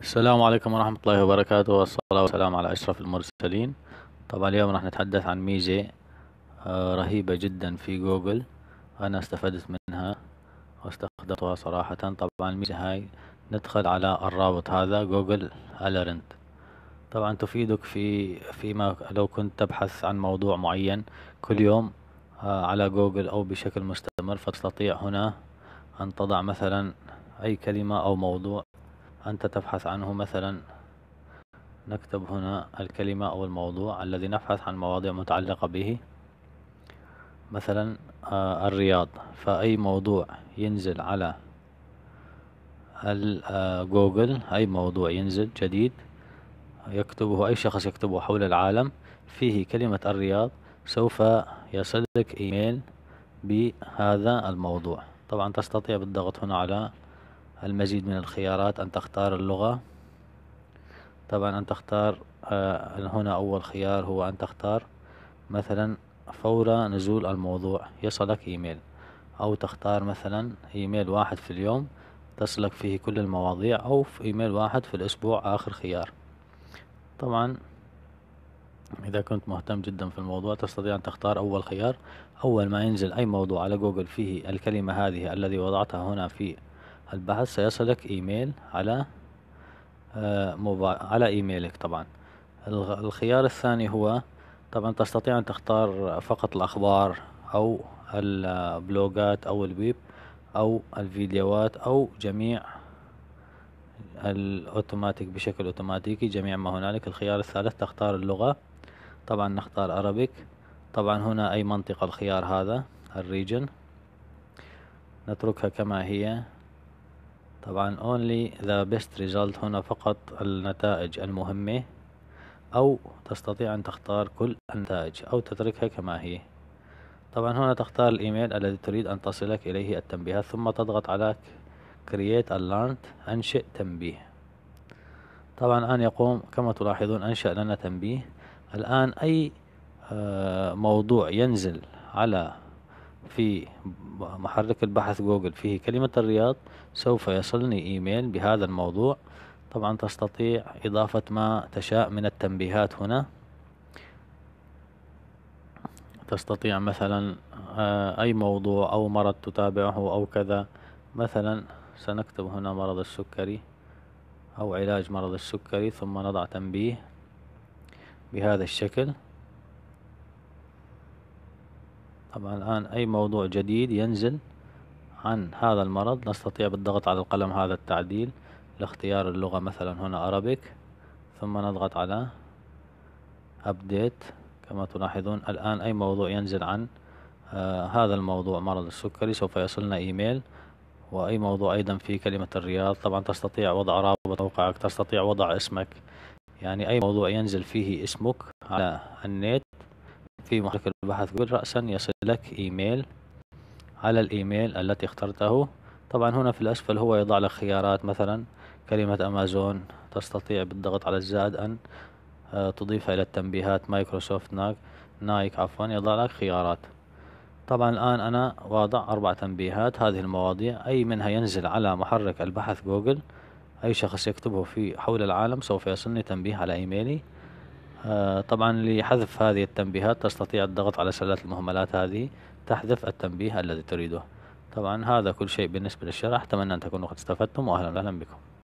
السلام عليكم ورحمة الله وبركاته والصلاة والسلام على أشرف المرسلين طبعا اليوم راح نتحدث عن ميزة آه، رهيبة جدا في جوجل أنا استفدت منها واستخدمتها صراحة طبعا الميزة هاي ندخل على الرابط هذا جوجل ألرنت طبعا تفيدك في فيما لو كنت تبحث عن موضوع معين كل يوم آه، على جوجل أو بشكل مستمر فتستطيع هنا أن تضع مثلا أي كلمة أو موضوع أنت تبحث عنه مثلا نكتب هنا الكلمة أو الموضوع الذي نبحث عن مواضيع متعلقة به مثلا آه، الرياض فأي موضوع ينزل على آه، جوجل أي موضوع ينزل جديد يكتبه أي شخص يكتبه حول العالم فيه كلمة الرياض سوف يصلك إيميل بهذا الموضوع طبعا تستطيع بالضغط هنا على المزيد من الخيارات أن تختار اللغة طبعا أن تختار آه، هنا أول خيار هو أن تختار مثلا فور نزول الموضوع يصلك إيميل أو تختار مثلا إيميل واحد في اليوم تصلك فيه كل المواضيع أو في إيميل واحد في الأسبوع آخر خيار طبعا إذا كنت مهتم جدا في الموضوع تستطيع أن تختار أول خيار أول ما ينزل أي موضوع على جوجل فيه الكلمة هذه الذي وضعتها هنا في البحث سيصلك ايميل على آه، موبايل على ايميلك طبعا الخيار الثاني هو طبعا تستطيع ان تختار فقط الاخبار او البلوجات او الويب او الفيديوهات او جميع الاوتوماتيك بشكل اوتوماتيكي جميع ما هنالك الخيار الثالث تختار اللغة طبعا نختار عربيك طبعا هنا اي منطقة الخيار هذا الريجن نتركها كما هي طبعا only the best result هنا فقط النتائج المهمة أو تستطيع أن تختار كل النتائج أو تتركها كما هي طبعا هنا تختار الإيميل الذي تريد أن تصلك إليه التنبيهات ثم تضغط على create alert أنشئ تنبيه طبعا الآن يقوم كما تلاحظون أنشأ لنا تنبيه الآن أي آه، موضوع ينزل على في محرك البحث جوجل فيه كلمة الرياض سوف يصلني إيميل بهذا الموضوع طبعا تستطيع إضافة ما تشاء من التنبيهات هنا تستطيع مثلا آه، أي موضوع أو مرض تتابعه أو كذا مثلا سنكتب هنا مرض السكري أو علاج مرض السكري ثم نضع تنبيه بهذا الشكل طبعا الآن أي موضوع جديد ينزل عن هذا المرض نستطيع بالضغط على القلم هذا التعديل لاختيار اللغة مثلا هنا أرابيك ثم نضغط على أبديت كما تلاحظون الآن أي موضوع ينزل عن آه هذا الموضوع مرض السكري سوف يصلنا إيميل وأي موضوع أيضا في كلمة الرياض طبعا تستطيع وضع رابط موقعك تستطيع وضع اسمك يعني أي موضوع ينزل فيه اسمك على النت في محرك البحث جوجل رأسا يصلك إيميل على الإيميل التي اخترته طبعا هنا في الأسفل هو يضع لك خيارات مثلا كلمة أمازون تستطيع بالضغط على الزائد أن آه، تضيفها إلى التنبيهات مايكروسوفت ناك نايك عفوا يضع لك خيارات طبعا الآن أنا واضع أربع تنبيهات هذه المواضيع أي منها ينزل على محرك البحث جوجل أي شخص يكتبه في حول العالم سوف يصلني تنبيه على إيميلي آه، طبعا لحذف هذه التنبيهات تستطيع الضغط على سلة المهملات هذه تحذف التنبيه الذي تريده طبعا هذا كل شيء بالنسبة للشرح أتمنى أن تكونوا قد استفدتم وأهلا وسهلا بكم